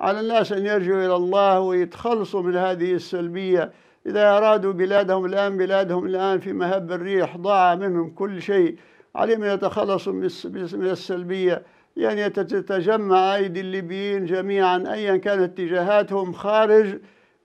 على الناس أن يرجعوا إلى الله ويتخلصوا من هذه السلبية إذا أرادوا بلادهم الآن بلادهم الآن في مهب الريح ضاع منهم كل شيء عليهم أن يتخلصوا من السلبية يعني تتجمع أيدي الليبيين جميعا أيا كانت اتجاهاتهم خارج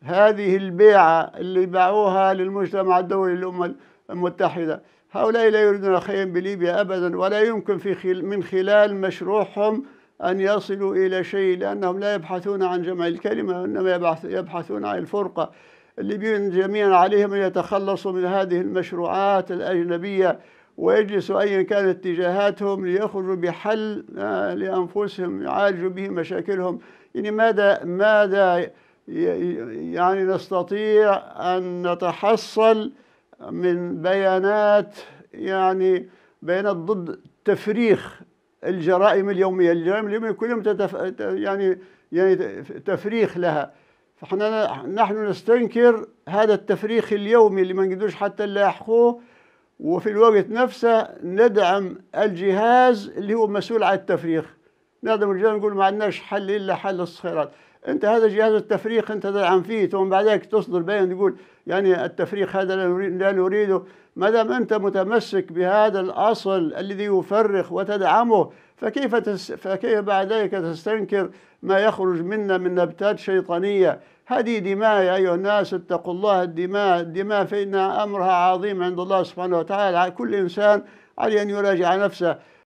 هذه البيعة اللي باعوها للمجتمع الدولي للأمة المتحدة هؤلاء لا يريدون خير بليبيا أبدا ولا يمكن في خل... من خلال مشروعهم أن يصلوا إلى شيء لأنهم لا يبحثون عن جمع الكلمة وإنما يبحثون عن الفرقة اللي بين جميعا عليهم أن يتخلصوا من هذه المشروعات الأجنبية ويجلسوا أيا كانت اتجاهاتهم ليخرجوا بحل آه، لأنفسهم يعالجوا به مشاكلهم يعني ماذا ماذا يعني نستطيع أن نتحصل من بيانات يعني بيانات ضد تفريخ الجرائم اليوميه، الجرائم اليوميه كلهم تتف... يعني يعني تفريخ لها فاحنا نحن نستنكر هذا التفريخ اليومي اللي ما نقدرش حتى نلاحقوه وفي الوقت نفسه ندعم الجهاز اللي هو مسؤول عن التفريخ ندعم الجهاز نقول ما عندناش حل الا حل الصخيرات انت هذا جهاز التفريق انت تدعم فيه ثم بعدك تصدر بيان تقول يعني التفريق هذا لا نريده ما دام انت متمسك بهذا الاصل الذي يفرخ وتدعمه فكيف تس فكيف بعد ذلك تستنكر ما يخرج منا من نبتات شيطانيه هذه دماء يا ايها الناس اتقوا الله الدماء الدماء فان امرها عظيم عند الله سبحانه وتعالى كل انسان عليه ان يراجع نفسه